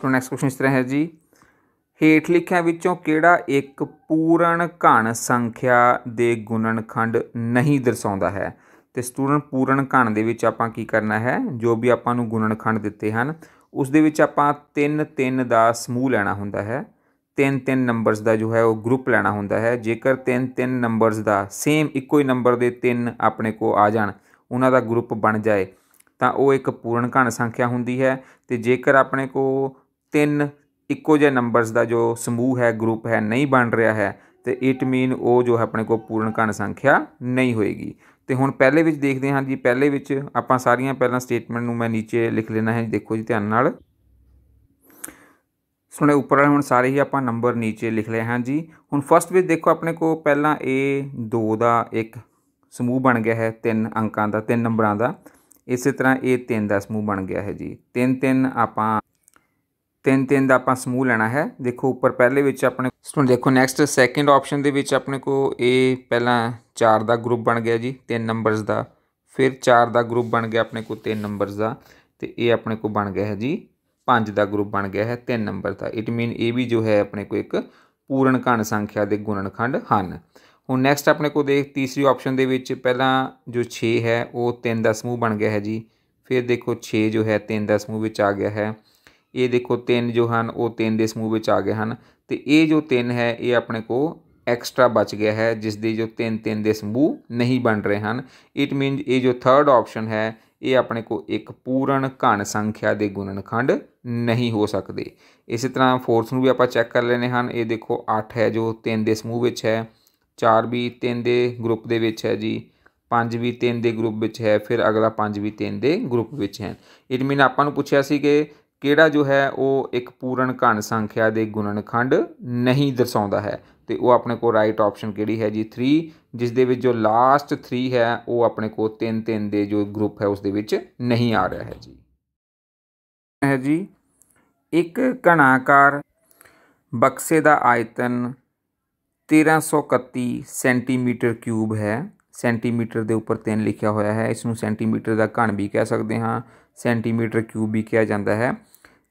ਤੋਂ next question ਇਸ ਤਰ੍ਹਾਂ ਹੈ ਜੀ ਹੇਠ ਲਿਖਿਆਂ ਵਿੱਚੋਂ ਕਿਹੜਾ ਇੱਕ ਪੂਰਨ ਘਣ ਸੰਖਿਆ ਦੇ ਗੁਣਨਖੰਡ ਨਹੀਂ ਦਰਸਾਉਂਦਾ ਹੈ ਤੇ ਸਟੂਡੈਂਟ ਪੂਰਨ ਘਣ ਦੇ ਵਿੱਚ ਆਪਾਂ ਕੀ ਕਰਨਾ ਹੈ ਜੋ ਵੀ ਆਪਾਂ ਨੂੰ ਗੁਣਨਖੰਡ ਦਿੱਤੇ ਹਨ ਉਸ ਦੇ ਵਿੱਚ ਆਪਾਂ 3 3 ਦਾ ਸਮੂਹ ਲੈਣਾ ਹੁੰਦਾ ਹੈ 3 3 ਨੰਬਰਸ ਦਾ ਜੋ ਹੈ ਉਹ ਗਰੁੱਪ ਲੈਣਾ ਹੁੰਦਾ ਹੈ ਜੇਕਰ 3 3 ਨੰਬਰਸ ਦਾ ਸੇਮ ਇੱਕੋ ਹੀ ਨੰਬਰ ਦੇ 3 ਆਪਣੇ ਕੋ ਆ ਜਾਣ ਉਹਨਾਂ ਦਾ ਗਰੁੱਪ ਬਣ ਜਾਏ ਤਾਂ ਉਹ ਇੱਕ ਪੂਰਨ ਘਣ ਸੰਖਿਆ ਹੁੰਦੀ ਹੈ ਤੇ ਜੇਕਰ ਆਪਣੇ ਕੋ ਤਿੰਨ ਇੱਕੋ ਜਿਹੇ ਨੰਬਰਸ ਦਾ ਜੋ ਸਮੂਹ ਹੈ ਗਰੁੱਪ ਹੈ ਨਹੀਂ ਬਣ ਰਿਹਾ ਹੈ ਤੇ ਇਟ ਮੀਨ ਉਹ ਜੋ ਹੈ ਆਪਣੇ ਕੋਲ ਕਣ ਸੰਖਿਆ ਨਹੀਂ ਹੋਏਗੀ ਤੇ ਹੁਣ ਪਹਿਲੇ ਵਿੱਚ ਦੇਖਦੇ ਹਾਂ ਜੀ ਪਹਿਲੇ ਵਿੱਚ ਆਪਾਂ ਸਾਰੀਆਂ ਪਹਿਲਾਂ ਸਟੇਟਮੈਂਟ ਨੂੰ ਮੈਂ نیچے ਲਿਖ ਲੈਣਾ ਹੈ ਦੇਖੋ ਜੀ ਧਿਆਨ ਨਾਲ ਸੁਣੇ ਉੱਪਰ ਵਾਲੇ ਹੁਣ ਸਾਰੇ ਹੀ ਆਪਾਂ ਨੰਬਰ نیچے ਲਿਖ ਲਏ ਹਾਂ ਜੀ ਹੁਣ ਫਸਟ ਵਿੱਚ ਦੇਖੋ ਆਪਣੇ ਕੋਲ ਪਹਿਲਾਂ ਇਹ 2 ਦਾ ਇੱਕ ਸਮੂਹ ਬਣ ਗਿਆ ਹੈ ਤਿੰਨ ਅੰਕਾਂ ਦਾ ਤਿੰਨ ਨੰਬਰਾਂ ਦਾ ਇਸੇ ਤਰ੍ਹਾਂ ਇਹ 3 ਦਾ ਸਮੂਹ ਬਣ ਗਿਆ ਹੈ ਜੀ ਤਿੰਨ ਤਿੰਨ ਆਪਾਂ ਤਿੰਨ ਤਿੰਨ ਦਾ ਆਪਾਂ ਸਮੂਹ ਲੈਣਾ ਹੈ ਦੇਖੋ ਉੱਪਰ ਪਹਿਲੇ ਵਿੱਚ ਆਪਣੇ ਸਟੂਡੈਂਟ ਦੇਖੋ ਨੈਕਸਟ ਸੈਕਿੰਡ ਆਪਸ਼ਨ ਦੇ ਵਿੱਚ ਆਪਣੇ ਕੋ ਇਹ ਪਹਿਲਾਂ 4 ਦਾ ਗਰੁੱਪ ਬਣ ਗਿਆ ਜੀ ਤਿੰਨ ਨੰਬਰਸ ਦਾ ਫਿਰ 4 ਦਾ ਗਰੁੱਪ ਬਣ ਗਿਆ ਆਪਣੇ ਕੋ ਤਿੰਨ ਨੰਬਰਸ ਦਾ ਤੇ ਇਹ ਆਪਣੇ ਕੋ ਬਣ ਗਿਆ ਹੈ ਜੀ 5 ਦਾ ਗਰੁੱਪ ਬਣ ਗਿਆ ਹੈ ਤਿੰਨ ਨੰਬਰ ਦਾ ਇਟ ਮੀਨ ਇਹ ਵੀ ਜੋ ਹੈ ਆਪਣੇ ਕੋ ਇੱਕ ਪੂਰਨ ਘਣ ਸੰਖਿਆ ਦੇ ਗੁਣਨਖੰਡ ਹਨ ਹੁਣ ਨੈਕਸਟ ਆਪਣੇ ਕੋ ਦੇਖ ਤੀਸਰੀ ਆਪਸ਼ਨ ਦੇ ਵਿੱਚ ਪਹਿਲਾਂ ਜੋ 6 ਹੈ ਉਹ 3 ਦਾ ਸਮੂਹ ਬਣ ਗਿਆ ਹੈ ਜੀ ਫਿਰ ਦੇਖੋ 6 ਜੋ ਹੈ 3 ਦਾ ਸਮੂਹ ਵਿੱਚ ਆ ਗਿਆ ਹੈ ਇਹ ਦੇਖੋ ਤਿੰਨ ਜੋ ਹਨ ਉਹ ਤਿੰਨ ਦੇ ਸਮੂਹ ਵਿੱਚ ਆ ਗਏ ਹਨ ਤੇ ਇਹ ਜੋ ਤਿੰਨ ਹੈ ਇਹ ਆਪਣੇ ਕੋ ਐਕਸਟਰਾ ਬਚ ਗਿਆ ਹੈ ਜਿਸ ਦੇ ਜੋ ਤਿੰਨ ਤਿੰਨ ਦੇ ਸਮੂਹ ਨਹੀਂ ਬਣ ਰਹੇ ਹਨ ਇਟ ਮੀਨਸ ਇਹ ਜੋ ਥਰਡ ਆਪਸ਼ਨ ਹੈ ਇਹ ਆਪਣੇ ਕੋ ਇੱਕ ਪੂਰਨ ਘਣ ਸੰਖਿਆ ਦੇ ਗੁਣਨਖੰਡ ਨਹੀਂ ਹੋ ਸਕਦੇ ਇਸੇ ਤਰ੍ਹਾਂ ਫੋਰਥ ਨੂੰ ਵੀ ਆਪਾਂ ਚੈੱਕ ਕਰ ਲੈਨੇ ਹਨ ਇਹ ਦੇਖੋ 8 ਹੈ ਜੋ ਤਿੰਨ ਦੇ ਸਮੂਹ ਵਿੱਚ ਹੈ 4 ਵੀ ਤਿੰਨ ਦੇ ਗਰੁੱਪ ਦੇ ਵਿੱਚ ਹੈ ਜੀ 5 ਵੀ ਤਿੰਨ ਦੇ ਗਰੁੱਪ ਵਿੱਚ ਹੈ ਫਿਰ ਅਗਲਾ 5 ਵੀ ਤਿੰਨ ਦੇ ਗਰੁੱਪ ਵਿੱਚ ਹੈ ਇਟ ਮੀਨ ਆਪਾਂ ਨੂੰ ਪੁੱਛਿਆ ਸੀ ਕਿ ਕਿਹੜਾ ਜੋ ਹੈ ਉਹ ਇੱਕ ਪੂਰਨ ਘਣ ਸੰਖਿਆ ਦੇ ਗੁਣਨਖੰਡ ਨਹੀਂ ਦਰਸਾਉਂਦਾ ਹੈ ਤੇ ਉਹ ਆਪਣੇ ਕੋਲ ਰਾਈਟ ਆਪਸ਼ਨ ਕਿਹੜੀ ਹੈ ਜੀ 3 ਜਿਸ ਦੇ ਵਿੱਚ ਜੋ ਲਾਸਟ 3 ਹੈ ਉਹ ਆਪਣੇ ਕੋਲ 3 3 ਦੇ ਜੋ ਗਰੁੱਪ ਹੈ ਉਸ ਦੇ ਵਿੱਚ ਨਹੀਂ ਆ ਰਿਹਾ ਹੈ ਜੀ ਹੈ ਜੀ ਇੱਕ ਘਣਾਕਾਰ ਬਕਸੇ ਦਾ ਆਇਤਨ 1331 ਸੈਂਟੀਮੀਟਰ ਕਿਊਬ ਹੈ ਸੈਂਟੀਮੀਟਰ ਦੇ ਉੱਪਰ 3 ਲਿਖਿਆ ਹੋਇਆ ਹੈ ਇਸ ਨੂੰ ਸੈਂਟੀਮੀਟਰ ਦਾ ਘਣ ਵੀ ਕਹਿ ਸਕਦੇ ਹਾਂ ਸੈਂਟੀਮੀਟਰ ਕਿਊਬ ਵੀ ਕਿਹਾ ਜਾਂਦਾ ਹੈ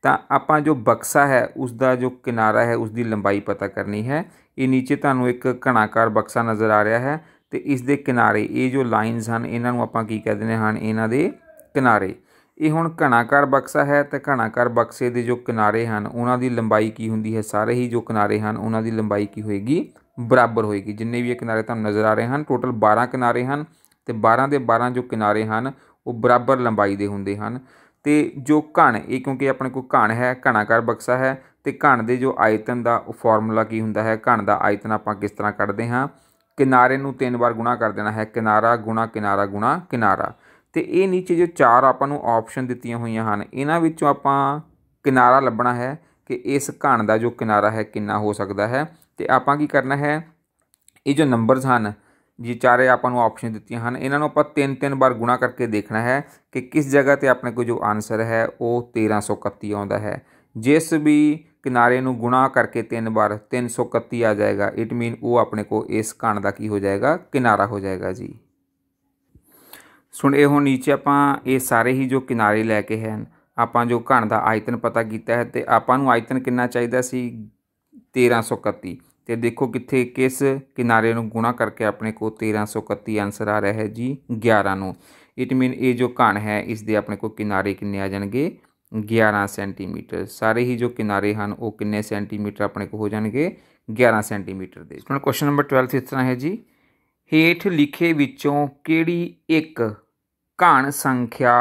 ਤਾਂ ਆਪਾਂ ਜੋ ਬਕਸਾ ਹੈ ਉਸ ਦਾ ਜੋ ਕਿਨਾਰਾ ਹੈ ਉਸ ਦੀ ਲੰਬਾਈ ਪਤਾ ਕਰਨੀ ਹੈ ਇਹ ਨੀਚੇ ਤੁਹਾਨੂੰ ਇੱਕ ਘਣਾਕਾਰ ਬਕਸਾ ਨਜ਼ਰ ਆ ਰਿਹਾ ਹੈ ਤੇ ਇਸ ਦੇ ਕਿਨਾਰੇ ਇਹ ਜੋ ਲਾਈਨਸ ਹਨ ਇਹਨਾਂ ਨੂੰ ਆਪਾਂ ਕੀ ਕਹਿੰਦੇ ਹਨ ਇਹਨਾਂ ਦੇ ਕਿਨਾਰੇ ਇਹ ਹੁਣ ਘਣਾਕਾਰ ਬਕਸਾ ਹੈ ਤੇ ਘਣਾਕਾਰ ਬਕਸੇ ਦੇ ਜੋ ਕਿਨਾਰੇ ਹਨ ਉਹਨਾਂ ਦੀ ਲੰਬਾਈ ਕੀ ਹੁੰਦੀ ਹੈ ਸਾਰੇ ਹੀ ਜੋ ਕਿਨਾਰੇ ਹਨ ਉਹਨਾਂ ਦੀ ਲੰਬਾਈ ਕੀ ਹੋਏਗੀ ਬਰਾਬਰ ਹੋਏਗੀ ਜਿੰਨੇ ਵੀ ਇਹ ਕਿਨਾਰੇ ਤੁਹਾਨੂੰ ਨਜ਼ਰ ਆ ਰਹੇ ਹਨ ਟੋਟਲ 12 ਕਿਨਾਰੇ ਹਨ ਤੇ 12 ਦੇ 12 ਜੋ ਕਿਨਾਰੇ ਹਨ ਉਹ ਬਰਾਬਰ ਲੰਬਾਈ ਦੇ ਹੁੰਦੇ ਹਨ ਤੇ ਜੋ ਘਣ ਇਹ ਕਿਉਂਕਿ ਆਪਣੇ ਕੋਲ ਘਣ ਹੈ ਘਣਾਕਾਰ ਬਕਸਾ ਹੈ ਤੇ ਘਣ ਦੇ ਜੋ ਆਇਤਨ ਦਾ ਉਹ ਫਾਰਮੂਲਾ ਕੀ ਹੁੰਦਾ ਹੈ ਘਣ ਦਾ ਆਇਤਨ ਆਪਾਂ ਕਿਸ ਤਰ੍ਹਾਂ ਕੱਢਦੇ ਹਾਂ ਕਿਨਾਰੇ ਨੂੰ ਤਿੰਨ ਵਾਰ ਗੁਣਾ ਕਰ ਦੇਣਾ ਹੈ ਕਿਨਾਰਾ ਗੁਣਾ ਕਿਨਾਰਾ ਗੁਣਾ ਕਿਨਾਰਾ ਤੇ ਇਹ ਨੀਚੇ ਜੋ ਚਾਰ ਆਪਾਂ ਨੂੰ ਆਪਸ਼ਨ ਦਿੱਤੀਆਂ ਹੋਈਆਂ ਹਨ ਇਹਨਾਂ ਵਿੱਚੋਂ ਆਪਾਂ ਕਿਨਾਰਾ ਲੱਭਣਾ ਹੈ ਕਿ ਇਸ ਘਣ ਦਾ ਜੋ ਕਿਨਾਰਾ ਹੈ ਕਿੰਨਾ ਹੋ ਸਕਦਾ ਹੈ ਤੇ ਆਪਾਂ ਕੀ ਕਰਨਾ ਹੈ ਇਹ ਜੋ ਨੰਬਰਸ ਹਨ ਜੀ ਚਾਰੇ ਆਪਾਂ ਨੂੰ ਆਪਸ਼ਨ ਦਿੱਤੀਆਂ ਹਨ ਇਹਨਾਂ ਨੂੰ ਆਪਾਂ ਤਿੰਨ ਤਿੰਨ ਵਾਰ ਗੁਣਾ ਕਰਕੇ ਦੇਖਣਾ ਹੈ ਕਿ ਕਿਸ ਜਗ੍ਹਾ ਤੇ ਆਪਣੇ ਕੋਲ ਜੋ ਆਨਸਰ ਹੈ ਉਹ 1331 ਆਉਂਦਾ ਹੈ ਜਿਸ ਵੀ ਕਿਨਾਰੇ ਨੂੰ ਗੁਣਾ ਕਰਕੇ ਤਿੰਨ ਵਾਰ 331 ਆ ਜਾਏਗਾ ਇਟ ਮੀਨ ਉਹ ਆਪਣੇ ਕੋ ਇਸ ਕਣ ਦਾ ਕੀ ਹੋ ਜਾਏਗਾ ਕਿਨਾਰਾ ਹੋ ਜਾਏਗਾ ਜੀ ਸੁਣ ਇਹ ਹੁਣ ਨੀਚੇ ਆਪਾਂ ਇਹ ਸਾਰੇ ਹੀ ਜੋ ਕਿਨਾਰੇ ਲੈ ਕੇ ਹਨ ਆਪਾਂ ਜੋ ਘਣ ਦਾ ਆਇਤਨ ਪਤਾ ਕੀਤਾ ਹੈ ਤੇ ਆਪਾਂ ਨੂੰ ਆਇਤਨ ਕਿੰਨਾ ਚਾਹੀਦਾ ਸੀ 1331 ਤੇ ਦੇਖੋ ਕਿੱਥੇ ਕਿਸ ਕਿਨਾਰੇ ਨੂੰ ਗੁਣਾ ਕਰਕੇ ਆਪਣੇ ਕੋਲ 1331 ਆਨਸਰ ਆ ਰਿਹਾ ਹੈ ਜੀ 11 ਨੂੰ ਇਟ ਮੀਨ ਇਹ ਜੋ ਘਣ ਹੈ ਇਸ ਦੇ ਆਪਣੇ ਕੋਲ ਕਿਨਾਰੇ ਕਿੰਨੇ ਆ ਜਾਣਗੇ 11 ਸੈਂਟੀਮੀਟਰ ਸਾਰੇ ਹੀ ਜੋ ਕਿਨਾਰੇ ਹਨ ਉਹ ਕਿੰਨੇ ਸੈਂਟੀਮੀਟਰ ਆਪਣੇ ਕੋਲ ਹੋ ਜਾਣਗੇ 11 ਸੈਂਟੀਮੀਟਰ ਦੇ ਹੁਣ ਕੁਐਸਚਨ ਨੰਬਰ 12 ਇਸ ਤਰ੍ਹਾਂ ਹੈ ਜੀ ਹੇਠ ਲਿਖੇ ਵਿੱਚੋਂ ਕਿਹੜੀ ਇੱਕ ਘਣ ਸੰਖਿਆ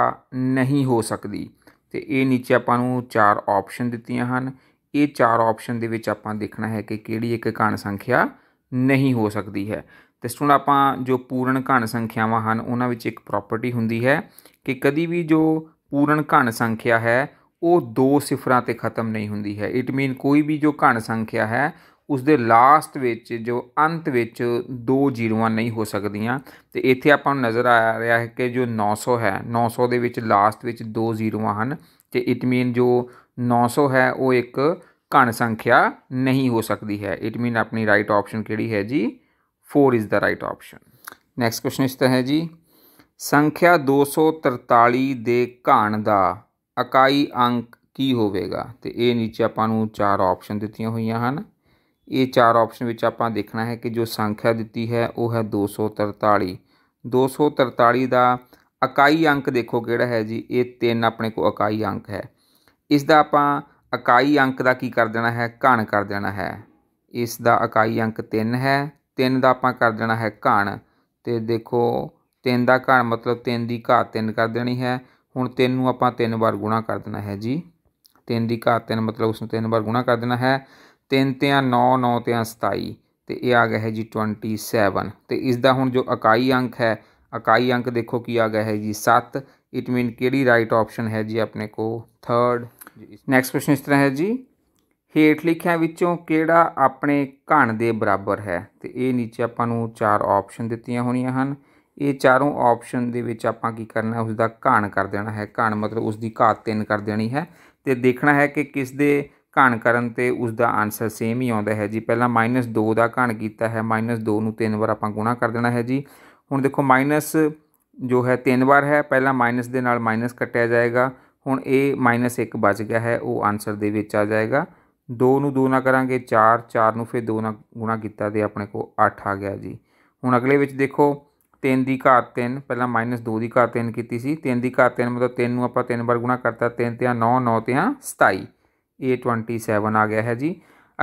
ਨਹੀਂ ਹੋ ਸਕਦੀ ਤੇ ਇਹ ਨੀਚੇ ਆਪਾਂ ਨੂੰ ਚਾਰ ਆਪਸ਼ਨ ਦਿੱਤੀਆਂ ਹਨ ਇਹ ਚਾਰ ਆਪਸ਼ਨ ਦੇ ਵਿੱਚ ਆਪਾਂ ਦੇਖਣਾ ਹੈ ਕਿ ਕਿਹੜੀ ਇੱਕ ਘਣ ਸੰਖਿਆ ਨਹੀਂ ਹੋ ਸਕਦੀ ਹੈ ਤੇ ਸਟੂਡੈਂਟ ਆਪਾਂ ਜੋ ਪੂਰਨ ਘਣ ਸੰਖਿਆਵਾਂ ਹਨ ਉਹਨਾਂ ਵਿੱਚ ਇੱਕ ਪ੍ਰਾਪਰਟੀ ਹੁੰਦੀ ਹੈ ਕਿ ਕਦੀ ਵੀ ਜੋ ਪੂਰਨ ਘਣ ਸੰਖਿਆ ਹੈ ਉਹ ਦੋ ਸਿਫਰਾਂ ਤੇ ਖਤਮ ਨਹੀਂ ਹੁੰਦੀ ਹੈ ਇਟ ਮੀਨ ਕੋਈ ਵੀ ਜੋ ਘਣ ਸੰਖਿਆ ਹੈ ਉਸ ਦੇ ਲਾਸਟ ਵਿੱਚ ਜੋ ਅੰਤ ਵਿੱਚ ਦੋ ਜ਼ੀਰੋਆਂ ਨਹੀਂ ਹੋ ਸਕਦੀਆਂ ਤੇ ਇੱਥੇ ਆਪਾਂ ਨੂੰ ਨਜ਼ਰ ਆ ਰਿਹਾ ਹੈ ਕਿ ਜੋ 900 ਹੈ 900 ਦੇ ਵਿੱਚ ਲਾਸਟ ਵਿੱਚ ਦੋ ਜ਼ੀਰੋਆਂ ਹਨ ਤੇ ਇਟ ਮੀਨ ਜੋ 900 ਹੈ ਉਹ ਇੱਕ ਘਣ ਸੰਖਿਆ ਨਹੀਂ ਹੋ ਸਕਦੀ ਹੈ ਇਟ ਮੀਨ ਆਪਣੀ ਰਾਈਟ ਆਪਸ਼ਨ ਕਿਹੜੀ ਹੈ ਜੀ 4 is the right option next question ਇਸ ਤਰ੍ਹਾਂ ਹੈ ਜੀ ਸੰਖਿਆ 243 ਦੇ ਘਣ ਦਾ ਇਕਾਈ ਅੰਕ ਕੀ ਹੋਵੇਗਾ ਤੇ ਇਹ ਨੀਚੇ ਆਪਾਂ ਨੂੰ ਚਾਰ ਆਪਸ਼ਨ ਦਿੱਤੀਆਂ ਹੋਈਆਂ ਹਨ ਇਹ ਚਾਰ ਆਪਸ਼ਨ ਵਿੱਚ ਆਪਾਂ ਦੇਖਣਾ ਹੈ ਕਿ ਜੋ ਸੰਖਿਆ ਦਿੱਤੀ ਹੈ ਉਹ ਹੈ 243 243 ਦਾ ਇਕਾਈ ਅੰਕ ਦੇਖੋ ਕਿਹੜਾ ਹੈ ਜੀ ਇਹ 3 ਆਪਣੇ ਕੋਲ ਇਕਾਈ ਅੰਕ ਹੈ ਇਸ ਦਾ ਆਪਾਂ ਇਕਾਈ ਅੰਕ ਦਾ ਕੀ ਕਰ ਦੇਣਾ ਹੈ ਘਣ ਕਰ ਦੇਣਾ ਹੈ ਇਸ ਦਾ ਇਕਾਈ ਅੰਕ 3 ਹੈ 3 ਦਾ ਆਪਾਂ ਕਰ ਦੇਣਾ ਹੈ ਘਣ ਤੇ ਦੇਖੋ 3 ਦਾ ਘਣ ਮਤਲਬ 3 ਦੀ ਘਾਤ 3 ਕਰ ਦੇਣੀ ਹੈ ਹੁਣ 3 ਨੂੰ ਆਪਾਂ 3 ਵਾਰ ਗੁਣਾ ਕਰ ਦੇਣਾ ਹੈ ਜੀ 3 ਦੀ ਘਾਤ 3 ਮਤਲਬ ਉਸ ਨੂੰ 3 ਵਾਰ ਗੁਣਾ ਕਰ ਦੇਣਾ ਹੈ 3 ਤੇ 9 9 ਤੇ 27 ਤੇ ਇਹ ਆ ਗਿਆ ਹੈ ਜੀ 27 ਤੇ ਇਸ ਦਾ ਹੁਣ ਜੋ ਇਕਾਈ ਅੰਕ ਹੈ ਇਕਾਈ ਅੰਕ ਦੇਖੋ ਕੀ ਆ ਗਿਆ ਹੈ ਜੀ 7 ਇਟ ਮੀਨ ਕਿਹੜੀ ਰਾਈਟ ਆਪਸ਼ਨ ਹੈ ਜੀ ਆਪਣੇ ਕੋ 3rd ਨੈਕਸਟ ਕੁਐਸਚਨ ਇਸ ਤਰ੍ਹਾਂ ਹੈ ਜੀ ਹੇਠ ਲਿਖਿਆਂ ਵਿੱਚੋਂ ਕਿਹੜਾ ਆਪਣੇ ਘਣ ਦੇ ਬਰਾਬਰ ਹੈ ਤੇ ਇਹ ਨੀਚੇ ਆਪਾਂ ਨੂੰ ਚਾਰ ਆਪਸ਼ਨ ਦਿੱਤੀਆਂ ਹੋਣੀਆਂ ਹਨ ਇਹ ਚਾਰੋਂ ਆਪਸ਼ਨ ਦੇ ਵਿੱਚ ਆਪਾਂ ਕੀ ਕਰਨਾ ਉਸ ਦਾ ਘਣ ਕਰ ਦੇਣਾ ਹੈ ਘਣ ਮਤਲਬ ਉਸ ਦੀ ਘਾਤ 3 ਕਰ ਦੇਣੀ ਹੈ ਤੇ ਦੇਖਣਾ ਹੈ ਕਿ ਕਿਸ ਦੇ ਘਣ ਕਰਨ ਤੇ ਉਸ ਦਾ ਆਨਸਰ ਸੇਮ ਹੀ ਆਉਂਦਾ ਹੈ ਜੀ ਪਹਿਲਾਂ -2 ਦਾ ਘਣ ਕੀਤਾ ਹੈ -2 ਨੂੰ 3 ਵਾਰ ਆਪਾਂ ਗੁਣਾ ਕਰ ਦੇਣਾ ਹੈ ਜੀ ਹੁਣ ਦੇਖੋ ਮਾਈਨਸ ਜੋ ਹੈ 3 ਵਾਰ ਹੈ ਪਹਿਲਾਂ ਮਾਈਨਸ ਦੇ ਨਾਲ ਮਾਈਨਸ ਕੱਟਿਆ ਜਾਏਗਾ ਹੁਣ ਇਹ -1 ਬਚ ਗਿਆ ਹੈ ਉਹ ਆਨਸਰ ਦੇ ਵਿੱਚ ਆ ਜਾਏਗਾ 2 ਨੂੰ 2 ਨਾਲ ਕਰਾਂਗੇ 4 4 ਨੂੰ ਫਿਰ 2 ਨਾਲ ਗੁਣਾ ਕੀਤਾ ਤੇ ਆਪਣੇ ਕੋ 8 ਆ ਗਿਆ ਜੀ ਹੁਣ ਅਗਲੇ ਵਿੱਚ ਦੇਖੋ 3 ਦੀ ਘਾਤ 3 ਪਹਿਲਾਂ -2 ਦੀ ਘਾਤ 3 ਕੀਤੀ ਸੀ 3 ਦੀ ਘਾਤ 3 ਮਤਲਬ 3 ਨੂੰ ਆਪਾਂ 3 ਵਾਰ ਗੁਣਾ ਕਰਤਾ 3 ਤੇ 9 9 ਤੇ 27 ਇਹ 27 ਆ ਗਿਆ ਹੈ ਜੀ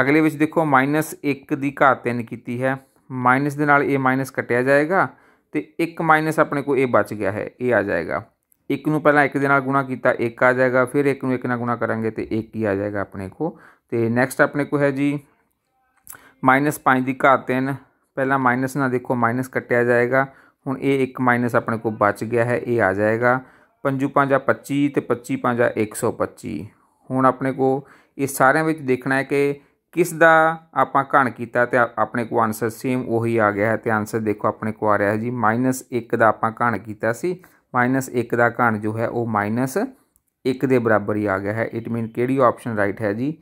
ਅਗਲੇ ਵਿੱਚ ਦੇਖੋ -1 ਦੀ ਘਾਤ 3 ਕੀਤੀ ਹੈ ਮਾਈਨਸ ਦੇ ਨਾਲ ਇਹ ਮਾਈਨਸ ਕੱਟਿਆ ਜਾਏਗਾ ਤੇ 1 ਮਾਈਨਸ ਆਪਣੇ ਕੋ ਇਹ ਬਚ ਗਿਆ ਹੈ ਇਹ ਆ ਜਾਏਗਾ ਇੱਕ ਨੂੰ ਪਹਿਲਾਂ ਇੱਕ ਦੇ ਨਾਲ ਗੁਣਾ ਕੀਤਾ 1 ਆ ਜਾਏਗਾ ਫਿਰ ਇੱਕ ਨੂੰ ਇੱਕ ਨਾਲ ਗੁਣਾ ਕਰਾਂਗੇ ਤੇ 1 ਹੀ ਆ ਜਾਏਗਾ ਆਪਣੇ ਕੋ ਤੇ ਨੈਕਸਟ ਆਪਣੇ ਕੋ ਹੈ ਜੀ -5 ਦੀ ਘਾਤ 3 ਪਹਿਲਾਂ ਮਾਈਨਸ ਨਾਲ ਦੇਖੋ ਮਾਈਨਸ ਕੱਟਿਆ ਜਾਏਗਾ ਹੁਣ ਇਹ ਇੱਕ ਮਾਈਨਸ ਆਪਣੇ ਕੋ ਬਚ ਗਿਆ ਹੈ ਇਹ ਆ ਜਾਏਗਾ 5 5 25 ਤੇ 25 5 125 ਹੁਣ ਆਪਣੇ ਕੋ ਇਹ ਸਾਰਿਆਂ ਵਿੱਚ ਦੇਖਣਾ ਹੈ ਕਿ ਕਿਸ ਦਾ ਆਪਾਂ ਘਣ ਕੀਤਾ ਤੇ ਆਪਣੇ ਕੋ ਆਨਸਰ ਸੇਮ ਉਹੀ ਆ ਗਿਆ ਹੈ ਤੇ ਆਨਸਰ ਦੇਖੋ ਆਪਣੇ ਕੋ ਆ ਰਿਹਾ ਹੈ ਜੀ -1 ਦਾ ਆਪਾਂ ਘਣ ਕੀਤਾ ਸੀ ਮਾਈਨਸ 1 ਦਾ ਘਣ ਜੋ ਹੈ ਉਹ ਮਾਈਨਸ 1 ਦੇ ਬਰਾਬਰ ਹੀ ਆ ਗਿਆ ਹੈ ਇਟ ਮੀਨ ਕਿਹੜੀ ਆਪਸ਼ਨ ਰਾਈਟ ਹੈ ਜੀ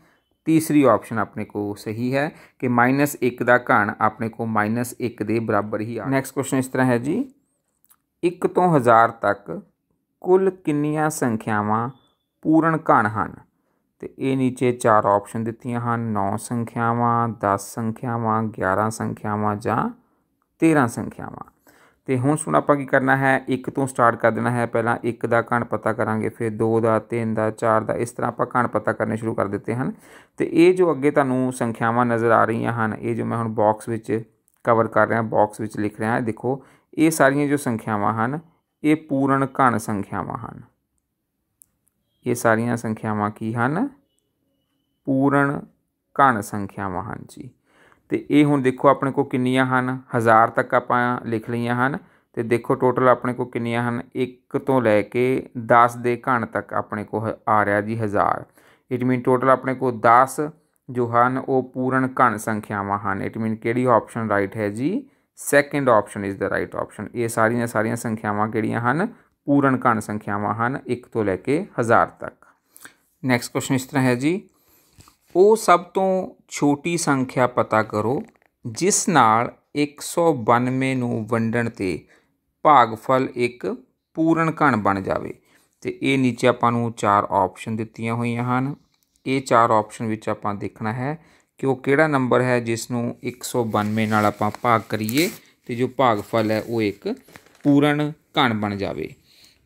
ਤੀਸਰੀ ਆਪਸ਼ਨ ਆਪਣੇ ਕੋ ਸਹੀ ਹੈ ਕਿ -1 ਦਾ ਘਣ ਆਪਣੇ ਕੋ -1 ਦੇ ਬਰਾਬਰ ਹੀ ਆ ਨੈਕਸਟ ਕੁਐਸਚਨ ਇਸ ਤਰ੍ਹਾਂ ਹੈ ਜੀ 1 ਤੋਂ 1000 ਤੱਕ ਕੁੱਲ ਕਿੰਨੀਆਂ ਸੰਖਿਆਵਾਂ ਪੂਰਨ ਘਣ ਹਨ ਤੇ ਇਹ نیچے ਚਾਰ ਆਪਸ਼ਨ ਦਿੱਤੀਆਂ ਹਨ 9 ਸੰਖਿਆਵਾਂ 10 ਸੰਖਿਆਵਾਂ 11 ਸੰਖਿਆਵਾਂ ਜਾਂ 13 ਸੰਖਿਆਵਾਂ ਤੇ ਹੁਣ ਸੁਣ ਆਪਾਂ ਕੀ ਕਰਨਾ ਹੈ 1 ਤੋਂ ਸਟਾਰਟ ਕਰ ਦੇਣਾ ਹੈ ਪਹਿਲਾਂ 1 ਦਾ ਘਣ ਪਤਾ ਕਰਾਂਗੇ ਫਿਰ 2 ਦਾ 3 ਦਾ 4 ਦਾ ਇਸ ਤਰ੍ਹਾਂ ਆਪਾਂ ਘਣ ਪਤਾ ਕਰਨੇ ਸ਼ੁਰੂ ਕਰ ਦਿੱਤੇ ਹਨ ਤੇ ਇਹ ਜੋ ਅੱਗੇ ਤੁਹਾਨੂੰ ਸੰਖਿਆਵਾਂ ਨਜ਼ਰ ਆ ਰਹੀਆਂ ਹਨ ਇਹ ਜੋ ਮੈਂ ਹੁਣ ਬਾਕਸ ਵਿੱਚ ਕਵਰ ਕਰ ਰਿਹਾ ਬਾਕਸ ਵਿੱਚ ਲਿਖ ਰਿਹਾ ਦੇਖੋ ਇਹ ਸਾਰੀਆਂ ਜੋ ਸੰਖਿਆਵਾਂ ਹਨ ਇਹ ਪੂਰਨ ਘਣ ਸੰਖਿਆਵਾਂ ਹਨ ਇਹ ਸਾਰੀਆਂ ਸੰਖਿਆਵਾਂ ਕੀ ਹਨ ਪੂਰਨ ਘਣ ਸੰਖਿਆਵਾਂ ਹਨ ਜੀ ਤੇ ਇਹ ਹੁਣ ਦੇਖੋ ਆਪਣੇ ਕੋਲ ਕਿੰਨੀਆਂ ਹਨ 1000 ਤੱਕ ਆਪਾਂ ਲਿਖ ਲਈਆਂ ਹਨ ਤੇ ਦੇਖੋ ਟੋਟਲ ਆਪਣੇ ਕੋਲ ਕਿੰਨੀਆਂ ਹਨ 1 ਤੋਂ ਲੈ ਕੇ 10 ਦੇ ਘਣ ਤੱਕ ਆਪਣੇ ਕੋਲ ਆ ਰਿਹਾ ਜੀ 1000 ਇਟ ਮੀਨ ਟੋਟਲ ਆਪਣੇ ਕੋਲ 10 ਜੋ ਹਨ ਉਹ ਪੂਰਨ ਘਣ ਸੰਖਿਆਵਾਂ ਹਨ ਇਟ ਮੀਨ ਕਿਹੜੀ ਆਪਸ਼ਨ ਰਾਈਟ ਹੈ ਜੀ second option is the right option ਇਹ ਸਾਰੀਆਂ ਸਾਰੀਆਂ ਸੰਖਿਆਵਾਂ ਕਿਹੜੀਆਂ ਹਨ ਪੂਰਨ ਘਣ ਸੰਖਿਆਵਾਂ ਹਨ 1 ਤੋਂ ਲੈ ਕੇ 1000 ਤੱਕ ਨੈਕਸਟ ਕੁਐਸਚਨ ਇਸ ਤਰ੍ਹਾਂ ਹੈ ਜੀ ਉਹ ਸਭ ਤੋਂ ਛੋਟੀ ਸੰਖਿਆ ਪਤਾ ਕਰੋ ਜਿਸ ਨਾਲ 192 ਨੂੰ ਵੰਡਣ ਤੇ ਭਾਗਫਲ ਇੱਕ ਪੂਰਨ ਘਣ ਬਣ ਜਾਵੇ ਤੇ ਇਹ ਨੀਚੇ ਆਪਾਂ ਨੂੰ ਚਾਰ ਆਪਸ਼ਨ ਦਿੱਤੀਆਂ ਹੋਈਆਂ ਹਨ ਇਹ ਚਾਰ ਆਪਸ਼ਨ ਵਿੱਚ ਆਪਾਂ ਦੇਖਣਾ ਹੈ ਕਿ ਉਹ ਕਿਹੜਾ ਨੰਬਰ ਹੈ ਜਿਸ ਨੂੰ 192 ਨਾਲ ਆਪਾਂ ਭਾਗ ਕਰੀਏ ਤੇ ਜੋ ਭਾਗਫਲ ਹੈ ਉਹ ਇੱਕ ਪੂਰਨ ਘਣ ਬਣ ਜਾਵੇ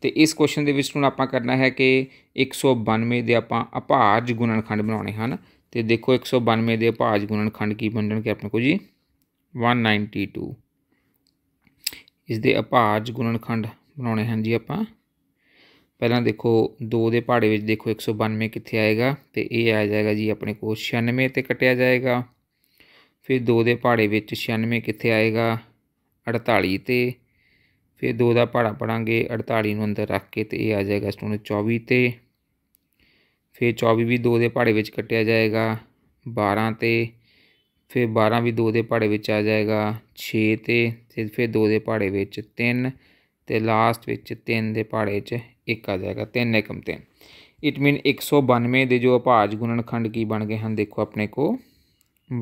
ਤੇ ਇਸ ਕੁਐਸਚਨ ਦੇ ਵਿੱਚ ਨੂੰ ਆਪਾਂ ਕਰਨਾ ਹੈ ਕਿ 192 ਦੇ ਆਪਾਂ ਅਭਾਜ ਗੁਣਨਖੰਡ ਬਣਾਉਣੇ ਹਨ ਤੇ ਦੇਖੋ 192 ਦੇ ਭਾਜ ਗੁਣਨ ਖੰਡ ਕੀ ਵੰਡਣ ਕੇ ਆਪਣੇ ਕੋ ਜੀ 192 ਇਸ ਦੇ ਅਭਾਜ ਗੁਣਨ ਖੰਡ ਬਣਾਉਣੇ ਹਨ ਜੀ ਆਪਾਂ ਪਹਿਲਾਂ ਦੇਖੋ 2 ਦੇ ਪਹਾੜੇ ਵਿੱਚ ਦੇਖੋ 192 ਕਿੱਥੇ ਆਏਗਾ ਤੇ ਇਹ ਆ ਜਾਏਗਾ ਜੀ ਆਪਣੇ ਕੋ 96 ਤੇ ਕਟਿਆ ਜਾਏਗਾ ਫਿਰ 2 ਦੇ ਪਹਾੜੇ ਵਿੱਚ 96 ਕਿੱਥੇ ਆਏਗਾ 48 ਤੇ ਫਿਰ 2 ਦਾ ਪਹਾੜਾ ਪੜਾਂਗੇ 48 ਨੂੰ ਅੰਦਰ ਰੱਖ ਕੇ ਤੇ ਇਹ ਆ ਜਾਏਗਾ ਸਟੂਡੈਂਟ 24 ਤੇ ਫਿਰ 24 ਵੀ 2 ਦੇ ਪਹਾੜੇ ਵਿੱਚ ਕੱਟਿਆ ਜਾਏਗਾ 12 ਤੇ ਫਿਰ 12 ਵੀ 2 ਦੇ ਪਹਾੜੇ ਵਿੱਚ ਆ ਜਾਏਗਾ 6 ਤੇ ਫਿਰ 2 ਦੇ ਪਹਾੜੇ ਵਿੱਚ 3 ਤੇ ਲਾਸਟ ਵਿੱਚ 3 ਦੇ ਪਹਾੜੇ 'ਚ 1 ਆ ਜਾਏਗਾ 3 ਏਕਮ 3 ਇਟ ਮੀਨ 192 ਦੇ ਜੋ ਅਭਾਜ ਗੁਣਨਖੰਡ ਕੀ ਬਣ ਗਏ ਹਨ ਦੇਖੋ ਆਪਣੇ ਕੋ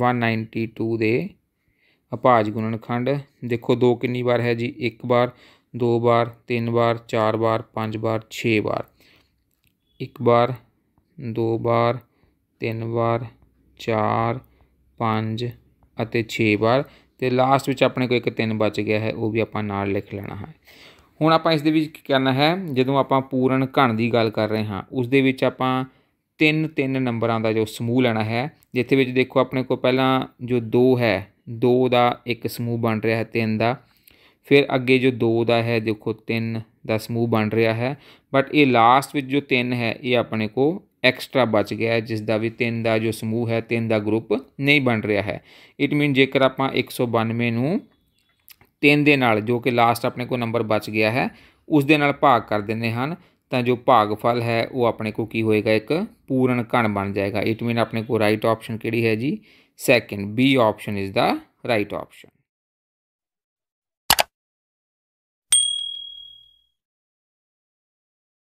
192 ਦੇ ਅਭਾਜ ਗੁਣਨਖੰਡ ਦੇਖੋ 2 ਕਿੰਨੀ ਵਾਰ ਹੈ ਜੀ ਇੱਕ ਵਾਰ ਦੋ ਵਾਰ ਤਿੰਨ ਵਾਰ ਚਾਰ ਵਾਰ ਪੰਜ ਵਾਰ 6 ਵਾਰ ਇੱਕ ਵਾਰ ਦੋ ਵਾਰ ਤਿੰਨ ਵਾਰ ਚਾਰ ਪੰਜ ਅਤੇ 6 ਵਾਰ ਤੇ ਲਾਸਟ ਵਿੱਚ ਆਪਣੇ ਕੋਲ ਇੱਕ ਤਿੰਨ ਬਚ ਗਿਆ ਹੈ ਉਹ ਵੀ ਆਪਾਂ ਨਾਲ ਲਿਖ ਲੈਣਾ ਹੈ ਹੁਣ ਆਪਾਂ ਇਸ ਦੇ ਵਿੱਚ ਕੀ ਕਰਨਾ ਹੈ ਜਦੋਂ ਆਪਾਂ ਪੂਰਨ ਘਣ ਦੀ ਗੱਲ ਕਰ ਰਹੇ ਹਾਂ ਉਸ ਦੇ ਵਿੱਚ ਆਪਾਂ ਤਿੰਨ ਤਿੰਨ ਨੰਬਰਾਂ ਦਾ ਜੋ ਸਮੂਹ ਲੈਣਾ ਹੈ ਜਿੱਥੇ ਵਿੱਚ ਦੇਖੋ ਆਪਣੇ ਕੋਲ ਪਹਿਲਾਂ ਜੋ 2 ਹੈ 2 ਦਾ ਇੱਕ ਸਮੂਹ ਬਣ ਰਿਹਾ ਹੈ ਤਿੰਨ ਦਾ ਫਿਰ ਅੱਗੇ ਜੋ 2 ਦਾ ਹੈ ਦੇਖੋ ਤਿੰਨ ਦਾ ਸਮੂਹ ਬਣ ਰਿਹਾ ਹੈ ਬਟ ਇਹ ਲਾਸਟ ਵਿੱਚ ਜੋ ਤਿੰਨ ਹੈ ਇਹ ਆਪਣੇ ਕੋ ਐਕਸਟਰਾ ਬਚ ਗਿਆ ਜਿਸ ਦਾ ਵੀ ਤਿੰਨ ਦਾ ਜੋ ਸਮੂਹ ਹੈ ਤਿੰਨ ਦਾ ਗਰੁੱਪ ਨਹੀਂ ਬਣ ਰਿਹਾ ਹੈ ਇਟ ਮੀਨ ਜੇਕਰ ਆਪਾਂ 192 ਨੂੰ ਤਿੰਨ ਦੇ ਨਾਲ ਜੋ ਕਿ ਲਾਸਟ ਆਪਣੇ ਕੋਲ ਨੰਬਰ ਬਚ ਗਿਆ ਹੈ ਉਸ ਦੇ ਨਾਲ ਭਾਗ ਕਰ ਦਿੰਦੇ ਹਨ ਤਾਂ ਜੋ ਭਾਗਫਲ ਹੈ ਉਹ ਆਪਣੇ ਕੋ ਕੀ ਹੋਏਗਾ ਇੱਕ ਪੂਰਨ ਘਣ ਬਣ ਜਾਏਗਾ ਇਟ ਮੀਨ ਆਪਣੇ ਕੋ ਰਾਈਟ ਆਪਸ਼ਨ ਕਿਹੜੀ ਹੈ ਜੀ second B option is the right option